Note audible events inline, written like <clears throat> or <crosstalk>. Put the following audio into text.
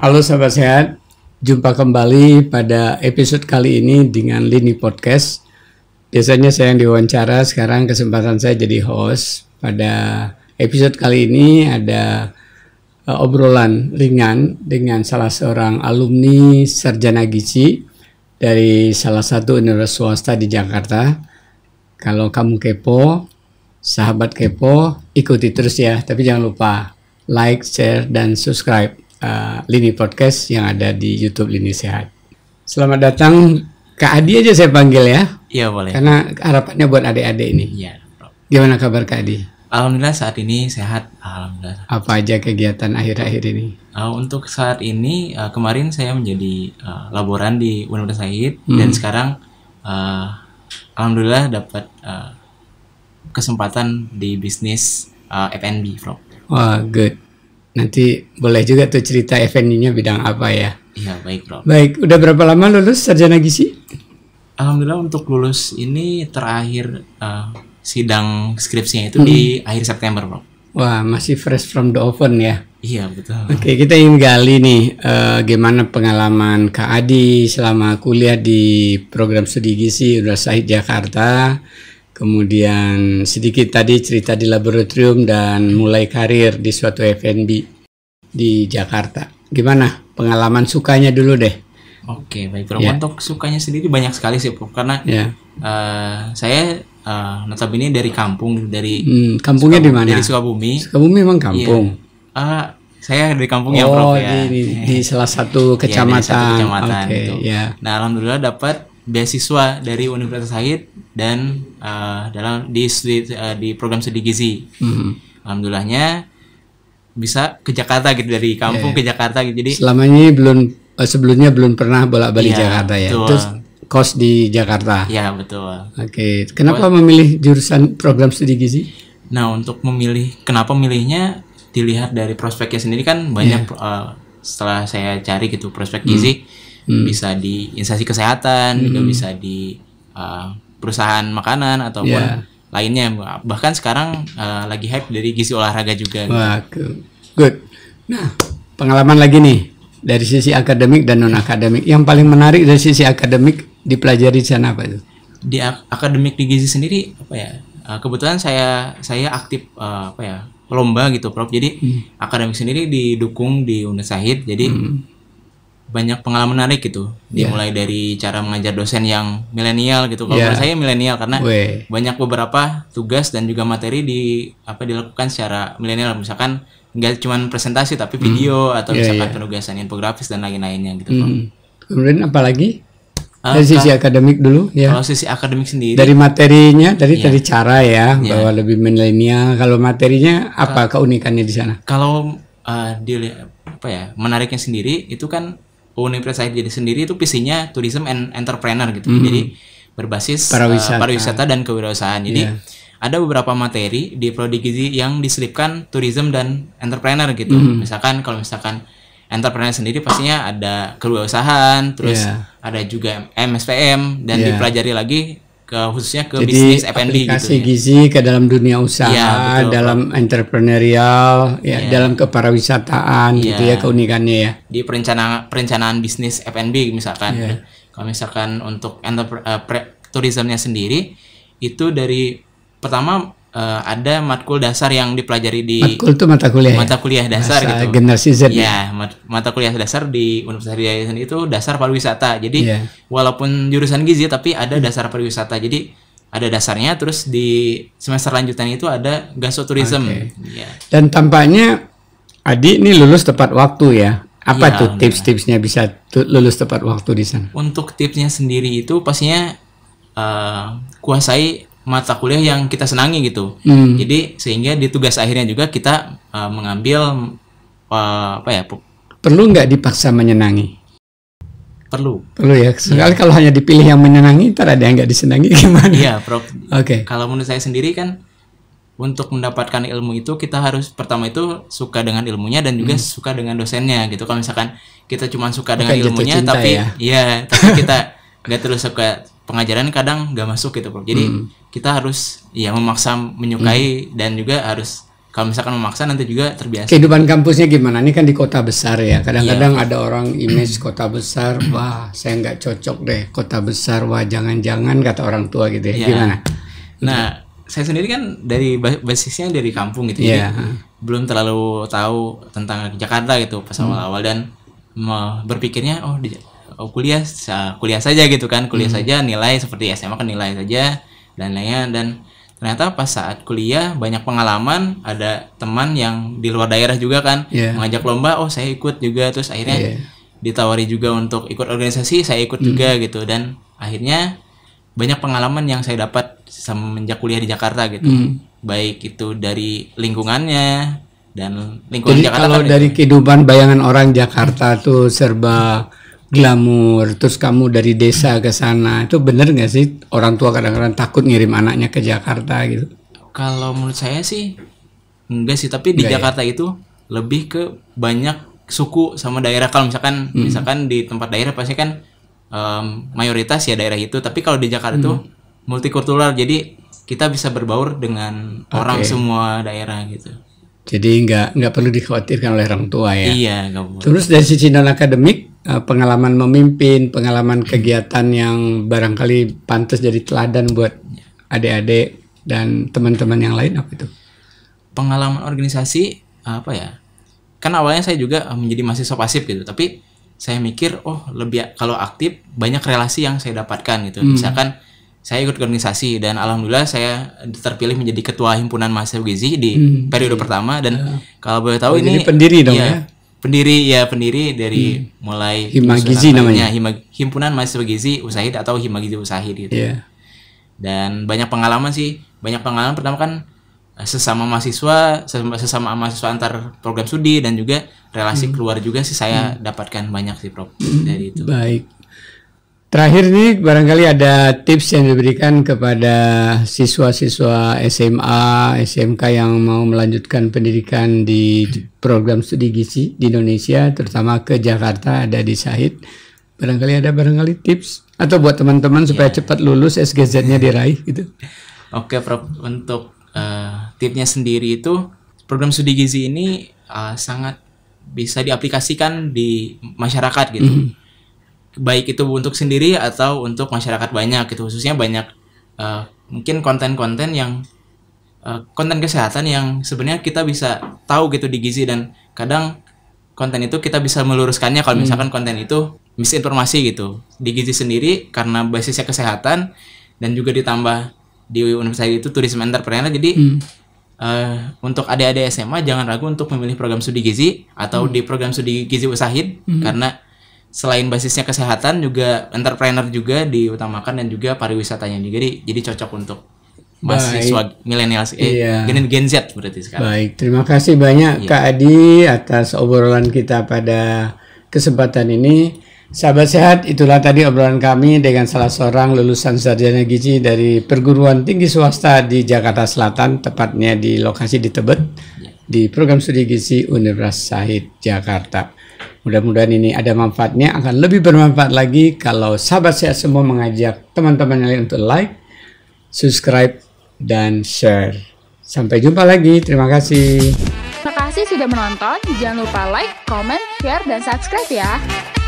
Halo sahabat sehat, jumpa kembali pada episode kali ini dengan Lini Podcast. Biasanya saya yang diwawancara, sekarang kesempatan saya jadi host. Pada episode kali ini ada uh, obrolan ringan dengan salah seorang alumni Sarjana Gizi dari salah satu universitas swasta di Jakarta. Kalau kamu kepo, sahabat kepo, ikuti terus ya. Tapi jangan lupa like, share, dan subscribe uh, Lini Podcast yang ada di YouTube Lini Sehat. Selamat datang Kak Adi aja saya panggil ya. Iya boleh. Karena harapannya buat adik-adik ini. Iya. Gimana kabar Kak Adi? Alhamdulillah saat ini sehat. Alhamdulillah. Apa aja kegiatan akhir-akhir ini? Uh, untuk saat ini uh, kemarin saya menjadi uh, laboran di Universitas Said hmm. dan sekarang uh, alhamdulillah dapat uh, kesempatan di bisnis uh, F&B, Bro. Wah, good. Nanti boleh juga tuh cerita FNI-nya bidang apa ya? Iya, baik, Bro. Baik, udah berapa lama lulus sarjana gizi? Alhamdulillah untuk lulus ini terakhir uh, sidang skripsinya itu hmm. di akhir September, Bro. Wah, masih fresh from the oven ya. Iya, betul. Oke, kita ingin gali nih uh, gimana pengalaman Kak Adi selama kuliah di program studi gizi Universitas Jakarta kemudian sedikit tadi cerita di laboratorium dan mulai karir di suatu FNB di Jakarta. Gimana pengalaman sukanya dulu deh? Oke, baik. Bro. Yeah. Untuk sukanya sendiri banyak sekali sih, Prof. Karena yeah. Ya. uh, saya uh, eh, ini dari kampung, dari hmm, kampungnya di mana? Dari Sukabumi. Sukabumi memang iya. kampung. Yeah. Uh, saya dari kampung oh, ya, Prof. Oh, ya. Di, di, di salah satu kecamatan. ya, satu kecamatan. Okay, gitu. yeah. Nah, alhamdulillah dapat beasiswa dari Universitas Said dan uh, dalam di uh, di program studi gizi. Mm-hmm. Alhamdulillahnya bisa ke Jakarta gitu dari kampung yeah. ke iya. Jakarta gitu. Jadi selama ini belum eh, sebelumnya belum pernah bolak-balik yeah, Jakarta ya. Betul. Terus kos di Jakarta. Ya, betul. Oke. Okay. Kenapa memilih jurusan program studi gizi? Nah, untuk memilih kenapa milihnya dilihat dari prospeknya sendiri kan banyak yeah. Iya. uh, setelah saya cari gitu prospek gizi. Mm hmm. bisa di instansi kesehatan hmm. juga bisa di uh, perusahaan makanan ataupun yeah. lainnya bahkan sekarang uh, lagi hype dari gizi olahraga juga Wah, gitu. good nah pengalaman lagi nih dari sisi akademik dan non akademik yang paling menarik dari sisi akademik dipelajari di sana apa itu di ak akademik di gizi sendiri apa ya eh, kebetulan saya saya aktif uh, apa ya lomba gitu prof jadi hmm. akademik sendiri didukung di Unesahid jadi hmm banyak pengalaman menarik gitu. Iya. Dimulai yeah. dari cara mengajar dosen yang milenial gitu. Kalau yeah. menurut saya milenial karena We. banyak beberapa tugas dan juga materi di apa dilakukan secara milenial. Misalkan nggak cuma presentasi tapi hmm. video mm. atau yeah, misalkan yeah. penugasan infografis dan lain-lainnya gitu. Mm. Kemudian apalagi? Uh, dari sisi akademik dulu ya. Kalau sisi akademik sendiri. Dari materinya dari yeah. dari cara ya yeah. bahwa lebih milenial. Kalau materinya apa uh, keunikannya di sana? Kalau uh, di apa ya menariknya sendiri itu kan Universitas jadi sendiri itu visinya tourism and entrepreneur gitu. Mm -hmm. Jadi berbasis eh, pariwisata, uh, pariwisata dan kewirausahaan. Jadi yeah. ada beberapa materi di prodi gizi yang diselipkan tourism dan entrepreneur gitu. Mm -hmm. Misalkan kalau misalkan entrepreneur sendiri pastinya ada kewirausahaan, terus yeah. ada juga MSPM dan yeah. dipelajari lagi ke khususnya ke Jadi, bisnis F&B gitu aplikasi gitu ya. gizi ke dalam dunia usaha, ya, dalam entrepreneurial, ya, ya dalam keparawisataan ya. gitu ya iya. keunikannya ya. Di perencanaan perencanaan bisnis F&B misalkan. Ya. Kalau misalkan untuk entrepreneur uh, turismnya sendiri itu dari pertama uh, ada matkul dasar yang dipelajari di matkul itu mata kuliah ya? mata kuliah dasar Masa gitu generasi Z ya iya, mat mata kuliah dasar di Universitas Yayasan itu dasar pariwisata jadi yeah. walaupun jurusan gizi tapi ada dasar pariwisata jadi ada dasarnya terus di semester lanjutan itu ada gastroturism okay. ya. dan tampaknya Adi ini lulus tepat waktu ya apa ya, tuh tips-tipsnya bisa lulus tepat waktu di sana untuk tipsnya sendiri itu pastinya uh, kuasai mata kuliah yang kita senangi gitu. Hmm. Jadi sehingga di tugas akhirnya juga kita uh, mengambil uh, apa ya? Perlu nggak dipaksa menyenangi? Perlu. Perlu ya. Sekali ya. kalau hanya dipilih yang menyenangi, ntar ada yang nggak disenangi <laughs> gimana? Iya, Prof. Oke. Okay. Kalau menurut saya sendiri kan untuk mendapatkan ilmu itu kita harus pertama itu suka dengan ilmunya dan juga hmm. suka dengan dosennya gitu. Kalau misalkan kita cuma suka Bukan dengan ilmunya tapi ya, ya tapi kita <laughs> nggak terus suka pengajaran kadang gak masuk gitu Prof. Jadi hmm. kita harus ya memaksa menyukai hmm. dan juga harus kalau misalkan memaksa nanti juga terbiasa. Kehidupan kampusnya gimana? Ini kan di kota besar ya. Kadang-kadang yeah. ada orang image kota besar, <clears throat> wah saya nggak cocok deh kota besar, wah jangan-jangan kata orang tua gitu ya. Yeah. Gimana? Nah, saya sendiri kan dari basisnya dari kampung gitu yeah. belum terlalu tahu tentang Jakarta gitu pas hmm. awal-awal hmm. dan berpikirnya oh di oh, kuliah kuliah saja gitu kan kuliah hmm. saja nilai seperti SMA kan nilai saja dan lainnya dan ternyata pas saat kuliah banyak pengalaman ada teman yang di luar daerah juga kan yeah. mengajak lomba oh saya ikut juga terus akhirnya yeah. ditawari juga untuk ikut organisasi saya ikut juga hmm. gitu dan akhirnya banyak pengalaman yang saya dapat semenjak kuliah di Jakarta gitu hmm. baik itu dari lingkungannya dan lingkungan Jadi Jakarta kalau kan dari itu. kehidupan bayangan orang Jakarta tuh serba glamor terus kamu dari desa ke sana itu bener nggak sih orang tua kadang-kadang takut ngirim anaknya ke Jakarta gitu kalau menurut saya sih enggak sih tapi di ya? Jakarta itu lebih ke banyak suku sama daerah kalau misalkan hmm. misalkan di tempat daerah pasti kan um, mayoritas ya daerah itu tapi kalau di Jakarta hmm. itu multikultural jadi kita bisa berbaur dengan okay. orang semua daerah gitu jadi nggak nggak perlu dikhawatirkan oleh orang tua ya iya terus dari sisi non akademik Eh, pengalaman memimpin, pengalaman kegiatan yang barangkali pantas jadi teladan buat adik-adik dan teman-teman yang lain apa itu? Pengalaman organisasi apa ya? Kan awalnya saya juga eh, menjadi mahasiswa pasif gitu, tapi saya mikir oh lebih kalau aktif banyak relasi yang saya dapatkan gitu. Hmm. Misalkan saya ikut organisasi dan alhamdulillah saya terpilih menjadi ketua himpunan mahasiswa gizi di hmm. periode pertama dan ya. kalau boleh tahu oh, ini pendiri dong iya, ya. ya pendiri ya pendiri dari hmm. mulai Himagizi namanya Hima, himpunan mahasiswa gizi usahid atau Himagizi usahid gitu yeah. dan banyak pengalaman sih banyak pengalaman pertama kan eh, sesama mahasiswa sesama, sesama mahasiswa antar program studi dan juga relasi hmm. keluar juga sih saya hmm. dapatkan banyak sih prof hmm. dari itu baik Terakhir nih, barangkali ada tips yang diberikan kepada siswa-siswa SMA, SMK yang mau melanjutkan pendidikan di program studi gizi di Indonesia, terutama ke Jakarta ada di Sahid. Barangkali ada barangkali tips atau buat teman-teman supaya yeah. cepat lulus SGZ-nya diraih gitu. <laughs> Oke, Prof. Untuk uh, tipsnya sendiri itu program studi gizi ini uh, sangat bisa diaplikasikan di masyarakat gitu. Mm -hmm baik itu untuk sendiri atau untuk masyarakat banyak gitu khususnya banyak uh, mungkin konten-konten yang uh, konten kesehatan yang sebenarnya kita bisa tahu gitu di gizi dan kadang konten itu kita bisa meluruskannya kalau hmm. misalkan hmm. konten itu misinformasi gitu di gizi sendiri karena basisnya kesehatan dan juga ditambah di universitas itu tourism entrepreneur jadi hmm. uh, untuk adik-adik SMA jangan ragu untuk memilih program studi gizi atau hmm. di program studi gizi usahid hmm. karena selain basisnya kesehatan juga entrepreneur juga diutamakan dan juga pariwisatanya juga jadi jadi cocok untuk mahasiswa milenial eh, iya. gen Z berarti sekarang. Baik, terima kasih banyak iya. Kak Adi atas obrolan kita pada kesempatan ini. Sahabat sehat, itulah tadi obrolan kami dengan salah seorang lulusan sarjana gizi dari perguruan tinggi swasta di Jakarta Selatan, tepatnya di lokasi di Tebet, iya. di program studi gizi Universitas Sahid Jakarta. Mudah-mudahan ini ada manfaatnya, akan lebih bermanfaat lagi kalau sahabat sehat semua mengajak teman-teman lain untuk like, subscribe, dan share. Sampai jumpa lagi, terima kasih. Terima kasih sudah menonton, jangan lupa like, comment, share, dan subscribe ya.